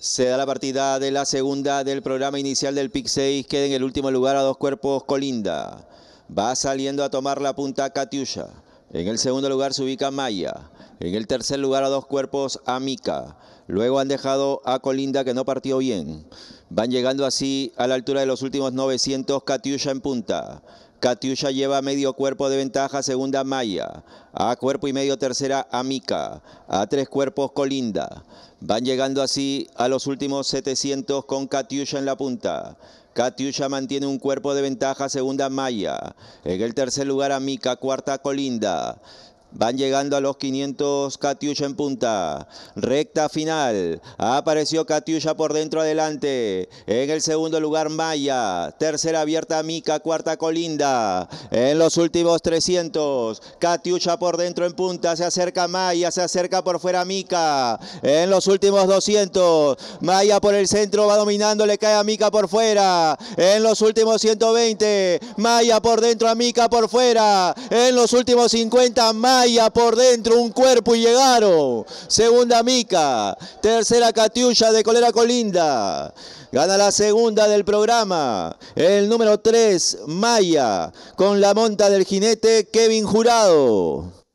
Se da la partida de la segunda del programa inicial del PIC 6. Queda en el último lugar a dos cuerpos Colinda. Va saliendo a tomar la punta Katiusha. En el segundo lugar se ubica Maya. En el tercer lugar a dos cuerpos Amica. Luego han dejado a Colinda que no partió bien. Van llegando así a la altura de los últimos 900 Katiusha en punta. Katiusha lleva medio cuerpo de ventaja segunda Maya, a cuerpo y medio tercera Amika. a tres cuerpos Colinda. Van llegando así a los últimos 700 con Katiusha en la punta. Katiusha mantiene un cuerpo de ventaja segunda Maya. En el tercer lugar Amika, cuarta Colinda. Van llegando a los 500 Katiusha en punta. Recta final. Apareció Katiusha por dentro adelante. En el segundo lugar Maya. Tercera abierta Mica. Cuarta Colinda. En los últimos 300. Katiusha por dentro en punta. Se acerca Maya. Se acerca por fuera Mica. En los últimos 200. Maya por el centro va dominando. Le cae a Mica por fuera. En los últimos 120. Maya por dentro a Mica por fuera. En los últimos 50. Maya Maya por dentro, un cuerpo y llegaron. Segunda mica, tercera Catiucha de Colera Colinda. Gana la segunda del programa, el número 3, Maya, con la monta del jinete Kevin Jurado.